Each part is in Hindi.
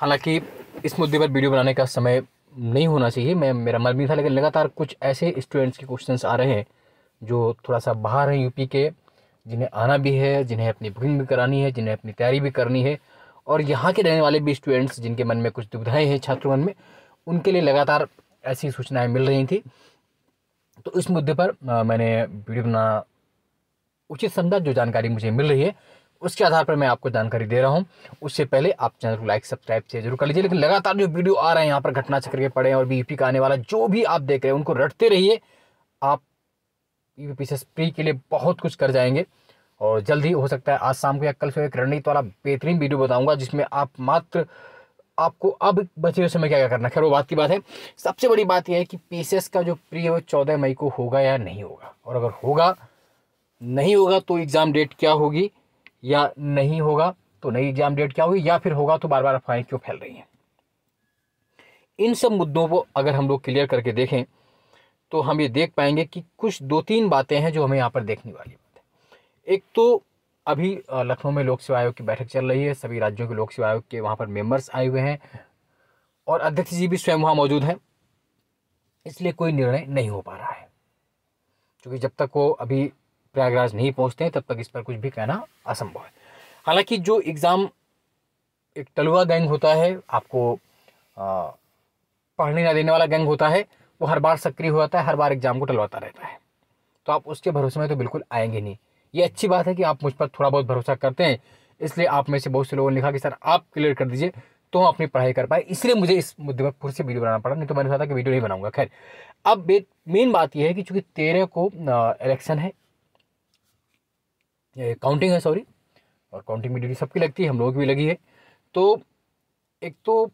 हालांकि इस मुद्दे पर वीडियो बनाने का समय नहीं होना चाहिए मैं मेरा मन भी था लेकिन लगातार कुछ ऐसे स्टूडेंट्स के क्वेश्चन आ रहे हैं जो थोड़ा सा बाहर हैं यूपी के जिन्हें आना भी है जिन्हें अपनी बुकिंग भी करानी है जिन्हें अपनी तैयारी भी करनी है और यहाँ के रहने वाले भी स्टूडेंट्स जिनके मन में कुछ दुविधाएँ हैं छात्र मन में उनके लिए लगातार ऐसी सूचनाएँ मिल रही थी तो इस मुद्दे पर मैंने वीडियो बनाना उचित समझा जो जानकारी मुझे मिल रही है उसके आधार पर मैं आपको जानकारी दे रहा हूँ उससे पहले आप चैनल को लाइक सब्सक्राइब शेयर जरूर कर लीजिए लेकिन लगातार जो वीडियो आ रहे हैं यहाँ पर घटना चक्र के पड़े हैं और बीपी का आने वाला जो भी आप देख रहे हैं उनको रटते रहिए आप बीपी से स्प्री के लिए बहुत कुछ कर जाएंगे और जल्द ही हो सकता है आज शाम को या कल से एक रणनीति वाला बेहतरीन वीडियो बताऊँगा जिसमें आप मात्र आपको अब बचे हुए समय क्या क्या करना खैर वो बात की बात है सबसे बड़ी बात यह है कि पीसीएस का जो प्री है वो चौदह मई को होगा या नहीं होगा और अगर होगा नहीं होगा तो एग्ज़ाम डेट क्या होगी या नहीं होगा तो नई एग्ज़ाम डेट क्या होगी या फिर होगा तो बार बार अफवाहें क्यों फैल रही हैं इन सब मुद्दों को अगर हम लोग क्लियर करके देखें तो हम ये देख पाएंगे कि कुछ दो तीन बातें हैं जो हमें यहाँ पर देखने वाली बात है एक तो अभी लखनऊ में लोक सेवा आयोग की बैठक चल रही है सभी राज्यों के लोक सेवा आयोग के वहाँ पर मेम्बर्स आए हुए हैं और अध्यक्ष जी भी स्वयं वहाँ मौजूद हैं इसलिए कोई निर्णय नहीं हो पा रहा है क्योंकि जब तक वो अभी प्रयागराज नहीं पहुँचते हैं तब तक इस पर कुछ भी कहना असंभव है हालांकि जो एग्ज़ाम एक टलुआ गैंग होता है आपको पढ़ने ना देने वाला गैंग होता है वो हर बार सक्रिय हो जाता है हर बार एग्ज़ाम को टलवाता रहता है तो आप उसके भरोसे में तो बिल्कुल आएंगे नहीं ये अच्छी बात है कि आप मुझ पर थोड़ा बहुत भरोसा करते हैं इसलिए आप में से बहुत से लोगों ने लिखा कि सर आप क्लियर कर दीजिए तो हम अपनी पढ़ाई कर पाए इसलिए मुझे इस मुद्दे पर फिर से वीडियो बनाना पड़ा नहीं तो मैंने कहा था कि वीडियो नहीं बनाऊंगा खैर अब मेन बात यह है कि चूंकि तेरह को इलेक्शन है काउंटिंग है सॉरी और काउंटिंग में ड्यूटी सबकी लगती है हम लोगों की भी लगी है तो एक तो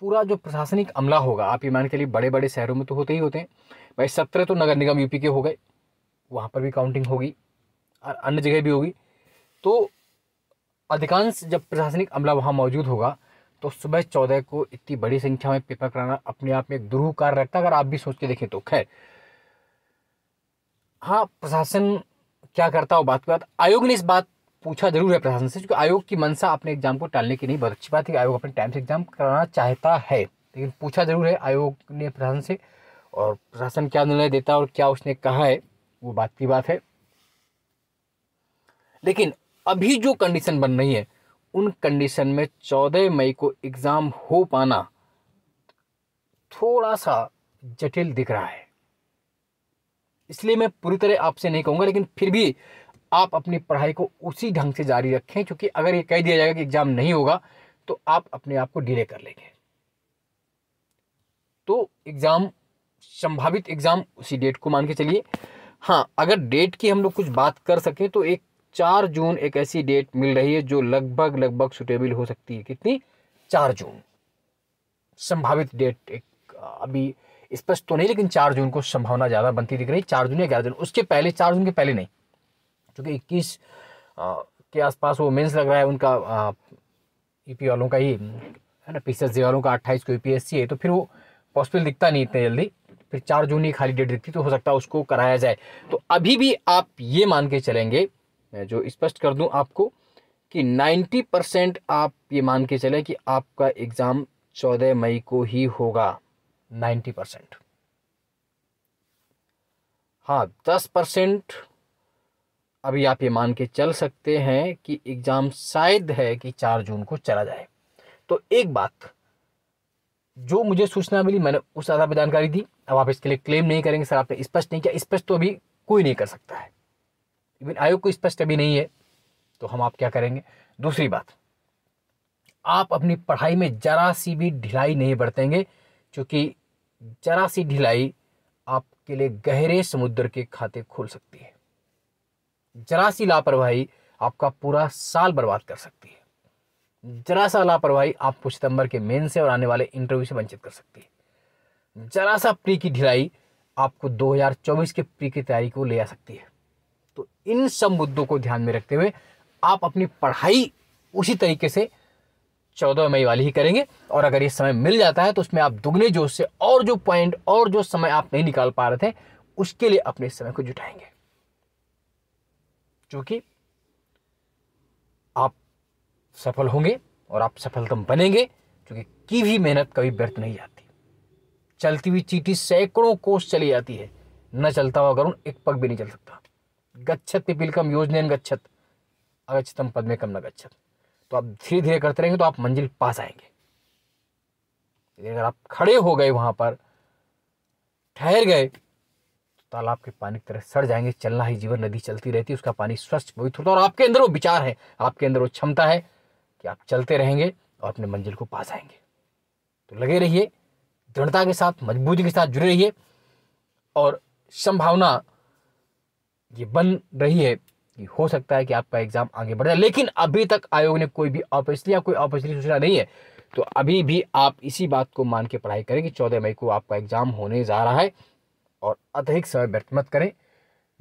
पूरा जो प्रशासनिक अमला होगा आप ये मान के लिए बड़े बड़े शहरों में तो होते ही होते हैं भाई सत्रह तो नगर निगम यूपी के हो गए वहाँ पर भी काउंटिंग होगी और अन्य जगह भी होगी तो अधिकांश जब प्रशासनिक अमला वहाँ मौजूद होगा तो सुबह चौदह को इतनी बड़ी संख्या में पेपर कराना अपने आप में एक दुरूह कार्य रखता अगर आप भी सोच के देखें तो खैर हाँ प्रशासन क्या करता हो बात के बाद आयोग ने इस बात पूछा जरूर है प्रशासन से क्योंकि आयोग की मनसा अपने एग्जाम को टालने की नहीं बहुत अच्छी बात है आयोग अपने टाइम से एग्जाम कराना चाहता है लेकिन पूछा जरूर है आयोग ने प्रशासन से और प्रशासन क्या निर्णय देता है और क्या उसने कहा है वो बात की बात है लेकिन अभी जो कंडीशन बन रही है उन कंडीशन में चौदह मई को एग्ज़ाम हो पाना थोड़ा सा जटिल दिख रहा है इसलिए मैं पूरी तरह आपसे नहीं कहूँगा लेकिन फिर भी आप अपनी पढ़ाई को उसी ढंग से जारी रखें क्योंकि अगर ये कह दिया जाएगा कि एग्ज़ाम नहीं होगा तो आप अपने आप को डिले कर लेंगे तो एग्ज़ाम संभावित एग्ज़ाम उसी डेट को मान के चलिए हाँ अगर डेट की हम लोग कुछ बात कर सकें तो एक चार जून एक ऐसी डेट मिल रही है जो लगभग लगभग सुटेबल हो सकती है कितनी चार जून संभावित डेट एक अभी स्पष्ट तो नहीं लेकिन चार जून को संभावना ज़्यादा बनती दिख रही चार जून या ग्यारह जून उसके पहले चार जून के पहले नहीं क्योंकि इक्कीस के आसपास वो मेंस लग रहा है उनका पी वालों का ही है ना जी वालों का अट्ठाईस को यूपीएससी है तो फिर वो पॉसिबल दिखता नहीं इतने जल्दी फिर चार जून ही खाली डेट दिखती तो हो सकता है उसको कराया जाए तो अभी भी आप ये मान के चलेंगे मैं जो स्पष्ट कर दूं आपको कि 90 परसेंट आप ये मान के चले कि आपका एग्ज़ाम 14 मई को ही होगा नाइन्टी परसेंट हाँ दस परसेंट अभी आप ये मान के चल सकते हैं कि एग्ज़ाम शायद है कि चार जून को चला जाए तो एक बात जो मुझे सूचना मिली मैंने उस आधार पर जानकारी दी अब आप इसके लिए क्लेम नहीं करेंगे सर आपने स्पष्ट नहीं किया स्पष्ट तो अभी कोई नहीं कर सकता है इवन आयोग को स्पष्ट अभी नहीं है तो हम आप क्या करेंगे दूसरी बात आप अपनी पढ़ाई में ज़रा सी भी ढिलाई नहीं बरतेंगे क्योंकि जरा सी ढिलाई आपके लिए गहरे समुद्र के खाते खोल सकती है जरा सी लापरवाही आपका पूरा साल बर्बाद कर सकती है जरा सा लापरवाही आपको सितंबर के मेन से और आने वाले इंटरव्यू से वंचित कर सकती है जरा सा प्री की ढिलाई आपको 2024 के प्री की तैयारी को ले आ सकती है तो इन सब मुद्दों को ध्यान में रखते हुए आप अपनी पढ़ाई उसी तरीके से चौदह मई वाली ही करेंगे और अगर ये समय मिल जाता है तो उसमें आप दुगने जोश से और जो पॉइंट और जो समय आप नहीं निकाल पा रहे थे उसके लिए अपने समय को जुटाएंगे क्योंकि आप सफल होंगे और आप सफलतम बनेंगे क्योंकि की भी मेहनत कभी व्यर्थ नहीं जाती चलती हुई चीटी सैकड़ों कोस चली जाती है न चलता हुआ गरुण एक पग भी नहीं चल सकता गच्छत पिपील कम योजन गच्छत अगछतम पद में कम न गच्छत तो आप धीरे धीरे करते रहेंगे तो आप मंजिल पास आएंगे अगर आप खड़े हो गए वहाँ पर ठहर गए तो तालाब के पानी की तरह सड़ जाएंगे चलना ही जीवन नदी चलती रहती है उसका पानी स्वच्छ पवित्र होता है और आपके अंदर वो विचार है आपके अंदर वो क्षमता है कि आप चलते रहेंगे और अपने मंजिल को पास आएंगे तो लगे रहिए दृढ़ता के साथ मजबूती के साथ जुड़े रहिए और संभावना ये बन रही है कि हो सकता है कि आपका एग्ज़ाम आगे बढ़ जाए लेकिन अभी तक आयोग ने कोई भी ऑफिसली या कोई ऑफिसली सूचना नहीं है तो अभी भी आप इसी बात को मान के पढ़ाई करें कि चौदह मई को आपका एग्ज़ाम होने जा रहा है और अधिक समय व्यर्थ मत करें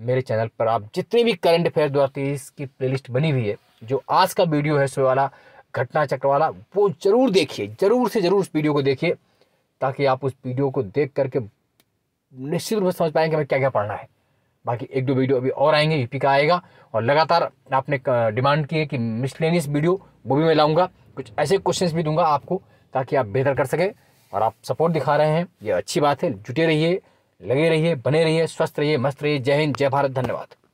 मेरे चैनल पर आप जितने भी करंट अफेयर दो की प्लेलिस्ट बनी हुई है जो आज का वीडियो है सो वाला घटना चक्र वाला वो ज़रूर देखिए ज़रूर से ज़रूर उस वीडियो को देखिए ताकि आप उस वीडियो को देख करके निश्चित रूप से समझ पाएंगे हमें क्या क्या पढ़ना है बाकी एक दो वीडियो अभी और आएंगे यूपी e का आएगा और लगातार आपने डिमांड की है कि मिसलेनियस वीडियो वो भी मैं लाऊंगा कुछ ऐसे क्वेश्चंस भी दूंगा आपको ताकि आप बेहतर कर सके और आप सपोर्ट दिखा रहे हैं ये अच्छी बात है जुटे रहिए लगे रहिए बने रहिए स्वस्थ रहिए मस्त रहिए जय हिंद जय भारत धन्यवाद